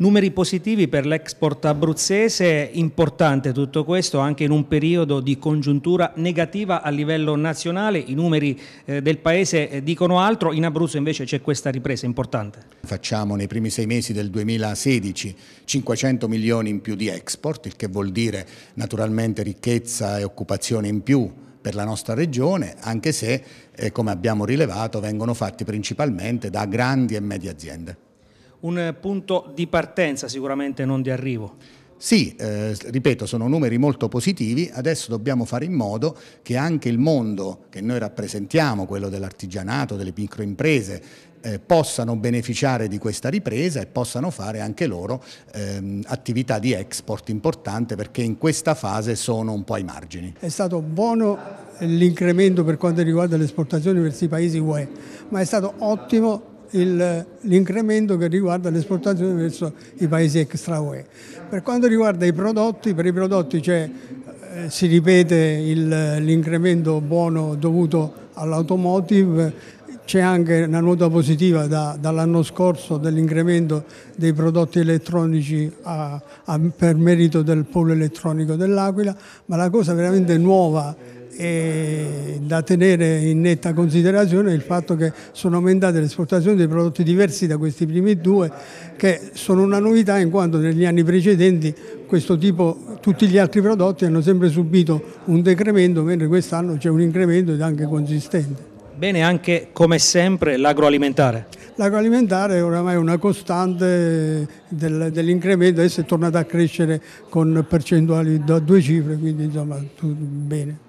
Numeri positivi per l'export abruzzese, importante tutto questo anche in un periodo di congiuntura negativa a livello nazionale, i numeri eh, del Paese eh, dicono altro, in Abruzzo invece c'è questa ripresa importante. Facciamo nei primi sei mesi del 2016 500 milioni in più di export, il che vuol dire naturalmente ricchezza e occupazione in più per la nostra regione, anche se, eh, come abbiamo rilevato, vengono fatti principalmente da grandi e medie aziende un punto di partenza sicuramente non di arrivo. Sì, eh, ripeto, sono numeri molto positivi, adesso dobbiamo fare in modo che anche il mondo che noi rappresentiamo, quello dell'artigianato, delle microimprese, eh, possano beneficiare di questa ripresa e possano fare anche loro ehm, attività di export importante perché in questa fase sono un po' ai margini. È stato buono l'incremento per quanto riguarda le esportazioni verso i paesi UE, ma è stato ottimo il, l'incremento che riguarda l'esportazione verso i paesi extra UE. Per quanto riguarda i prodotti, per i prodotti c'è eh, si ripete il, l'incremento buono dovuto all'automotive, c'è anche una nota positiva da, dall'anno scorso dell'incremento dei prodotti elettronici a, a, per merito del polo elettronico dell'Aquila, ma la cosa veramente nuova e da tenere in netta considerazione il fatto che sono aumentate le esportazioni di prodotti diversi da questi primi due che sono una novità in quanto negli anni precedenti questo tipo, tutti gli altri prodotti hanno sempre subito un decremento mentre quest'anno c'è un incremento ed anche consistente. Bene anche come sempre l'agroalimentare. L'agroalimentare è oramai una costante del, dell'incremento, adesso è tornata a crescere con percentuali da due cifre, quindi insomma tutto bene.